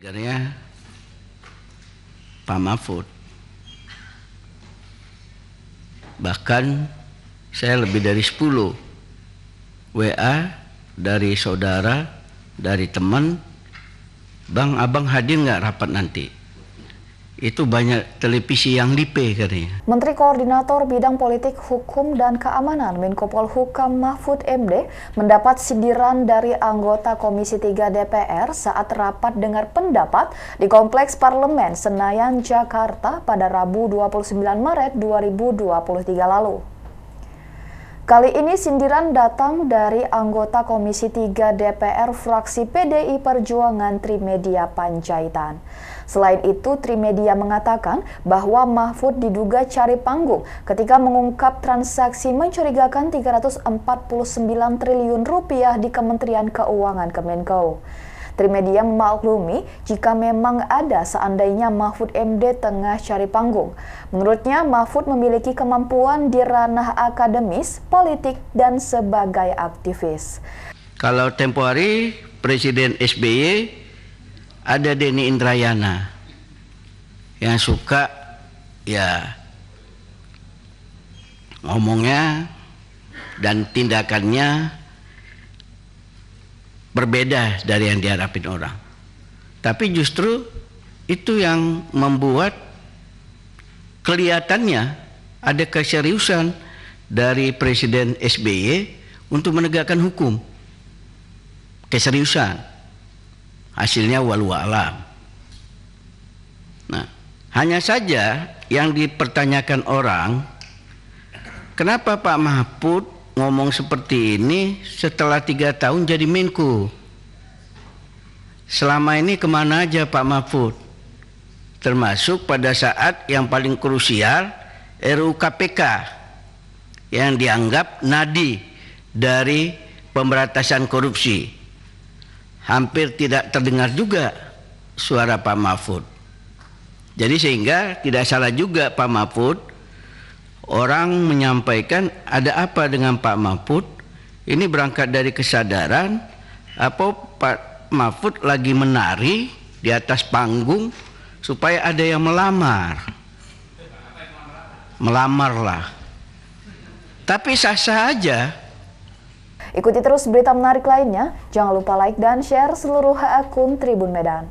Akhirnya Pak Mahfud bahkan saya lebih dari 10 WA dari saudara dari teman Bang Abang hadir nggak rapat nanti itu banyak televisi yang lipe katanya. Menteri Koordinator Bidang Politik, Hukum, dan Keamanan Menko Polhukam Mahfud MD mendapat sindiran dari anggota Komisi 3 DPR saat rapat dengar pendapat di Kompleks Parlemen Senayan, Jakarta pada Rabu 29 Maret 2023 lalu. Kali ini sindiran datang dari anggota Komisi 3 DPR fraksi PDI Perjuangan Trimedia Panjaitan. Selain itu, Trimedia mengatakan bahwa Mahfud diduga cari panggung ketika mengungkap transaksi mencurigakan 349 triliun rupiah di Kementerian Keuangan Kemenko. Trimedia memaklumi jika memang ada seandainya Mahfud MD tengah cari panggung. Menurutnya, Mahfud memiliki kemampuan di ranah akademis, politik, dan sebagai aktivis. Kalau tempo hari Presiden SBY ada Denny Indrayana yang suka ya ngomongnya dan tindakannya berbeda dari yang diharapin orang. Tapi justru itu yang membuat kelihatannya ada keseriusan dari Presiden SBY untuk menegakkan hukum. Keseriusan. Hasilnya walau alam. Nah, hanya saja yang dipertanyakan orang, kenapa Pak Mahfud ngomong seperti ini setelah tiga tahun jadi Menko. Selama ini kemana aja Pak Mahfud? Termasuk pada saat yang paling krusial RUU KPK yang dianggap nadi dari pemberantasan korupsi. Hampir tidak terdengar juga suara Pak Mahfud. Jadi sehingga tidak salah juga Pak Mahfud orang menyampaikan ada apa dengan Pak Mahfud ini berangkat dari kesadaran apa Pak Mahfud lagi menari di atas panggung supaya ada yang melamar melamarlah tapi sah-sah aja Ikuti terus berita menarik lainnya. Jangan lupa like dan share seluruh akun Tribun Medan.